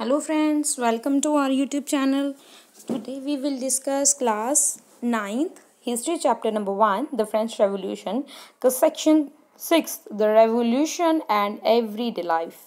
hello friends welcome to our youtube channel today we will discuss class 9th history chapter number 1 the french revolution the section 6 the revolution and everyday life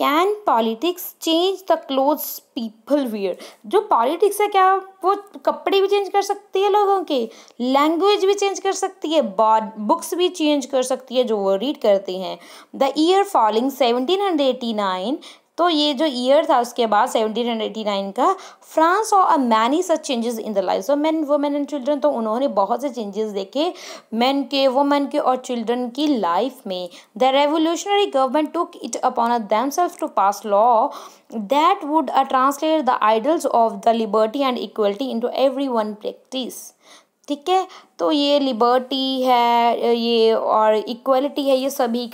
can politics change the clothes people wear जो politics है क्या वो कपड़े भी change कर सकती है लोगों के लैंग्वेज भी चेंज कर सकती है बुक्स भी चेंज कर सकती है जो वो रीड करते हैं द ईयर फॉलिंग 1789 तो ये जो ईयर था उसके बाद सेवनटीन एटी नाइन का फ्रांस और many such changes in the life of man women and children तो उन्होंने बहुत से चेंजेस देखे मैन के वुमेन के और चिल्ड्रन की लाइफ में the revolutionary government took it upon them self to pass law that would translate the ideals of the liberty and equality into every one practice ठीक है तो ये लिबर्टी है ये और इक्वलिटी है ये सभी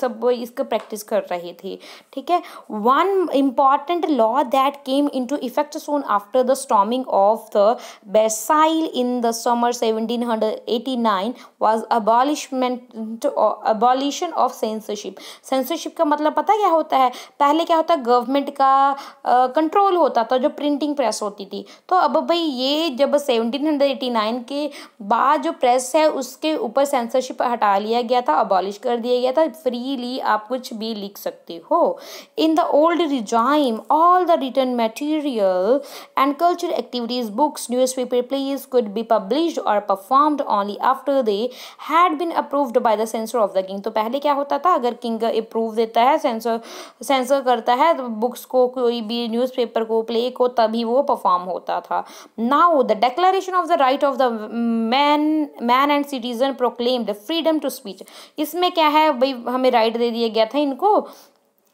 सब इसको प्रैक्टिस कर रहे थे ठीक है one important law that came into effect soon after the storming of the Bastille in the summer 1789 was abolishment abolition of censorship censorship का मतलब पता क्या होता है पहले क्या होता गवर्नमेंट का कंट्रोल होता था जो प्रिंटिंग प्रेस होती थी तो अब भाई ये जब सेवनटीन लाइन के बाद जो प्रेस है उसके ऊपर सेंसरशिप हटा लिया गया था अबॉलिश कर दिया गया था फ्रीली आप कुछ भी लिख सकते हो in the old regime all the written material and culture activities books newspaper plays could be publish और performed only after they had been approved by the censor of the king तो पहले क्या होता था अगर king approve देता है sensor sensor करता है तो बुक्स को कोई भी न्यूज़पेपर को प्ले को तभी वो परफॉर्म होता था now the declaration of the right of of the man man and citizen proclaim the freedom to speech इसमें क्या है भाई हमें राइट दे दिया गया था इनको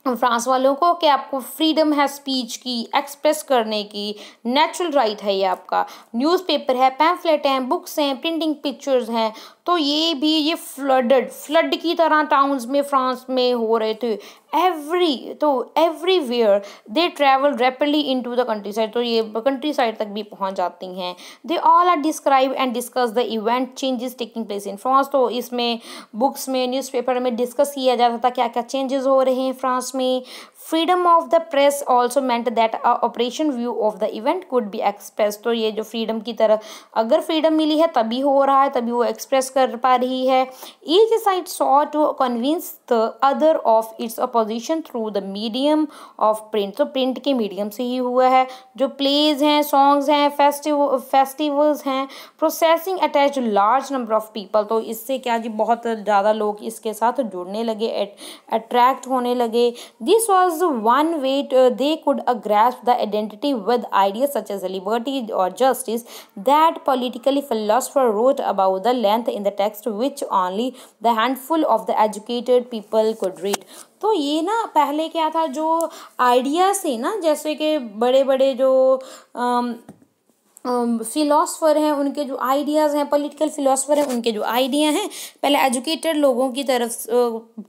फ्रांस वालों को कि आपको फ्रीडम है स्पीच की एक्सप्रेस करने की नेचुरल राइट right है ये आपका न्यूज़पेपर है पैम्फलेट हैं बुक्स हैं प्रिंटिंग पिक्चर्स हैं तो ये भी ये फ्लडेड फ्लड की तरह टाउन्स में फ्रांस में हो रहे थे एवरी तो everywhere they travel rapidly into the countryside तो ये कंट्री साइड तक भी पहुँच जाती हैं they all are describe and discuss the event changes taking place in France तो इसमें बुक्स में न्यूज़पेपर में डिस्कस किया जाता था क्या क्या चेंजेस हो रहे हैं फ्रांस में freedom of the press also meant that operation view of the event could be express तो ये जो फ्रीडम की तरह अगर फ्रीडम मिली है तभी हो रहा है तभी वो एक्सप्रेस कर पा रही है each side sought to convince the other of its opposite composition through the medium of print तो प्रिंट के मीडियम से ही हुआ है जो प्लेज हैं सॉन्ग्स हैं फेस्टिव फेस्टिवल्स हैं processing attach large number of people तो इससे क्या जी बहुत ज़्यादा लोग इसके साथ जुड़ने लगे अट्रैक्ट होने लगे this was one way they could grasp the identity with idea such as liberty और justice that politically philosopher wrote about the length in the text which only the handful of the educated people could read तो ये ना पहले क्या था जो ideas से ना जैसे कि बड़े बड़े जो फिलोसफर हैं उनके जो आइडियाज़ हैं पॉलिटिकल फिलोसफर हैं उनके जो आइडिया हैं पहले एजुकेटेड लोगों की तरफ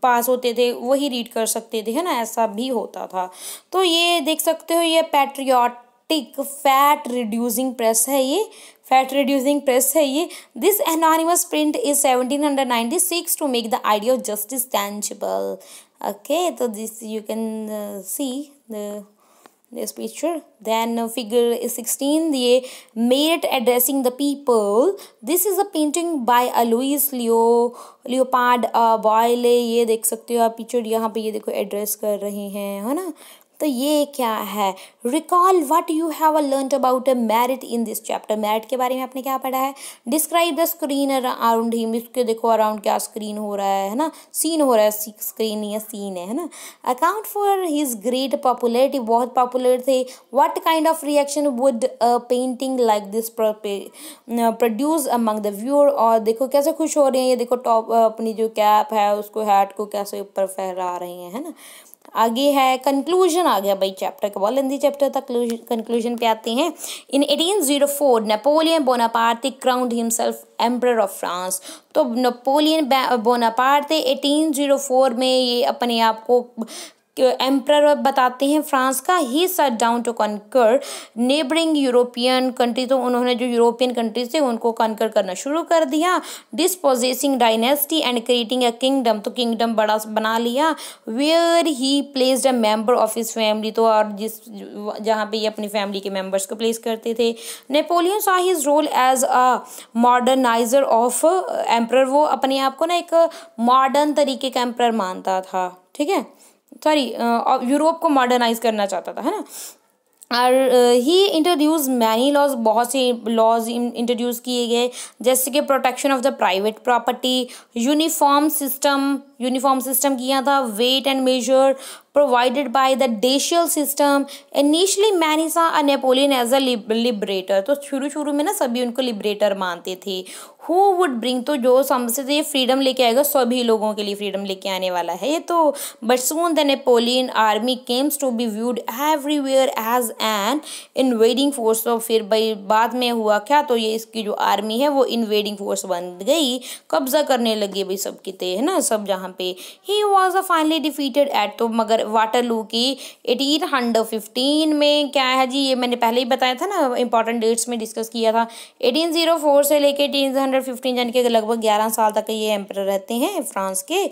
पास होते थे वही रीड कर सकते थे है ना ऐसा भी होता था तो ये देख सकते हो ये patriotic fat reducing press है ये फैट रिड्यूसिंग प्रेस है ये this anonymous print is seventeen six to make the idea of justice tangible okay so this you can uh, see the this picture then uh, figure 16 the merit addressing the people this is a painting by alois leo leopard uh, boyle ye dekh sakte ho aap picture yahan pe ye dekho address kar rahe hain ha na तो ये क्या है recall what you have learn about a Marat in this chapter Marat के बारे में आपने क्या पढ़ा है describe the screen around him इसके देखो अराउंड क्या स्क्रीन हो रहा है है ना सीन हो रहा है स्क्रीन या सीन है है ना account for his great popularity बहुत पॉपुलर थे what kind of reaction would a painting like this produce among the viewer और देखो कैसे खुश हो रहे हैं ये देखो टॉप uh, अपनी जो कैप है उसको हैट को कैसे ऊपर फहरा रहे हैं है ना आगे है कंक्लूजन आ गया भाई चैप्टर के बहुत लेंदी चैप्टर तक कंक्लूजन पे आते हैं in 1804 Napoleon Bonaparte crowned himself emperor of France तो नेपोलियन बोनापार्ट 1804 में ये अपने आप को एम्प्रर बताते हैं फ्रांस का ही set down to conquer neighbouring European country तो उन्होंने जो यूरोपियन कंट्रीज थे उनको कंकर करना शुरू कर दिया dispossessing dynasty and creating a kingdom तो किंगडम बड़ा बना लिया where he placed a member of his family तो और जिस जहाँ पे ये अपनी फैमिली के मेम्बर्स को प्लेस करते थे Napoleon saw his role as a moderniser of emperor वो अपने आप को ना एक मॉडर्न तरीके का एम्प्रर मानता था ठीक है सॉरी यूरोप uh, को मॉडर्नाइज करना चाहता था है ना और ही इंट्रोड्यूस मैनी लॉज बहुत से लॉज इंट्रोड्यूस किए गए जैसे कि protection of the private property uniform system uniform system किया था weight and measure provided by the decimal system initially many saw a Napoleon as a तो शुरू शुरू में ना सभी उनको लिबरेटर मानते थे हु वुड ब्रिंग तो जो समझते थे ये फ्रीडम लेके आएगा सभी लोगों के लिए फ्रीडम लेके आने वाला है ये तो but soon the Napoleon army came to be viewed everywhere as an invading force तो फिर भाई बाद में हुआ क्या तो ये इसकी जो आर्मी है वो इन्वेडिंग फोर्स बन गई कब्जा करने लगी भाई सबकी ते है ना सब जहाँ पे he was a finally defeated at तो मगर वाटर वाटरलू की एटीन हंड्रेड फिफ्टीन में क्या है जी ये मैंने पहले ही बताया था ना इंपॉर्टेंट डेट्स में डिस्कस किया था एटीन जीरो फोर से लेके एटीन हंड्रेड फिफ्टीन यानी कि लगभग ग्यारह साल तक ये एम्पर रहते हैं फ्रांस के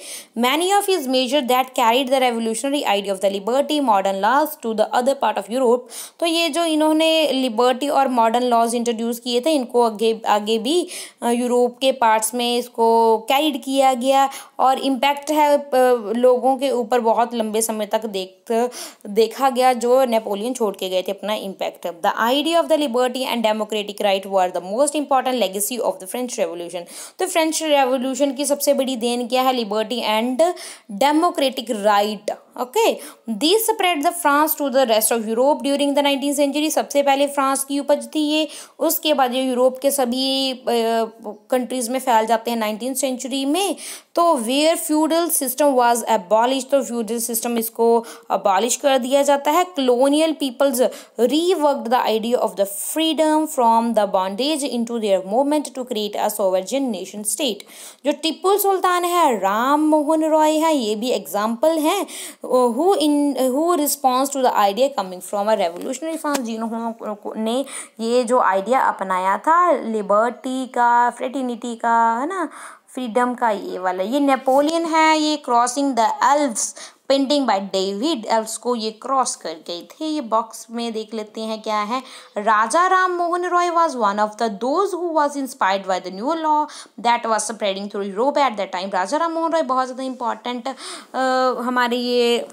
many of his measure that carried the revolutionary idea of the liberty modern laws to the other part of Europe तो ये जो इन्होंने लिबर्टी और मॉडर्न लॉज इंट्रोड्यूस किए थे इनको आगे आगे भी यूरोप के पार्ट्स में इसको कैरिड किया गया और इम्पैक्ट है लोगों के ऊपर बहुत लंबे समय समय तक देख देखा गया जो नेपोलियन छोड़ के गए थे अपना impact the idea of the liberty and democratic right were the most important legacy of the French revolution तो फ्रेंच रेवोल्यूशन की सबसे बड़ी देन क्या है liberty and democratic right okay this spread the France to the rest of Europe during the nineteen century सबसे पहले France की उपज थी ये उसके बाद ये यूरोप के सभी कंट्रीज़ में फैल जाते हैं नाइनटीन सेंचुरी में तो where feudal system was abolish तो फ्यूडल सिस्टम इसको अबॉलिश कर दिया जाता है colonial peoples reworked the idea of the freedom from the bondage into their movement to create a sovereign nation state जो टिप्पू सुल्तान है राम मोहन रॉय है ये भी एग्जाम्पल हैं who who response to the idea coming from a revolutionary France जिन्होंने ये जो idea अपनाया था लिबर्टी का फ्रेटिनिटी का है ना फ्रीडम का ये वाला ये नेपोलियन है ये crossing the Alps painting by David Alps को ये क्रॉस कर गए थे ये बॉक्स में देख लेते हैं क्या है Raja Ram Mohan Roy was one of the those who was inspired by the new law that was spreading through Europe at the time Raja Ram Mohan Roy बहुत ज़्यादा इंपॉर्टेंट हमारे ये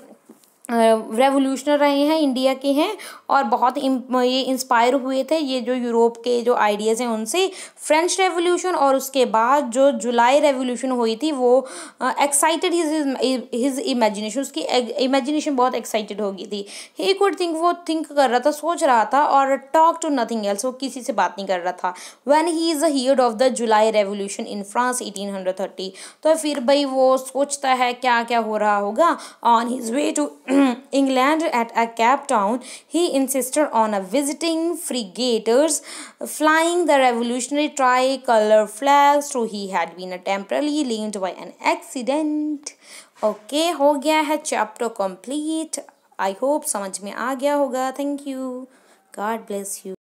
रेवोल्यूशनर रहे हैं इंडिया के हैं और बहुत ये इंस्पायर हुए थे ये जो यूरोप के जो आइडियाज़ हैं उनसे फ्रेंच रेवोल्यूशन और उसके बाद जो जुलाई रेवोल्यूशन हुई थी वो एक्साइटेड हिज हिज इमेजिनेशन उसकी इमेजिनेशन बहुत एक्साइटेड हो गई थी ही कुड थिंक वो थिंक कर रहा था सोच रहा था और टॉक टू नथिंग एल्स वो किसी से बात नहीं कर रहा था when he is heard of the July revolution in France eighteen hundred thirty तो फिर भाई वो सोचता है क्या क्या हो रहा होगा on his way to Hmm, England at a Cape Town, he insisted on a visiting frigates flying the revolutionary tricolor flags. So he had been temporarily linked by an accident. Okay, हो गया है chapter complete. I hope समझ में आ गया होगा. Thank you. God bless you.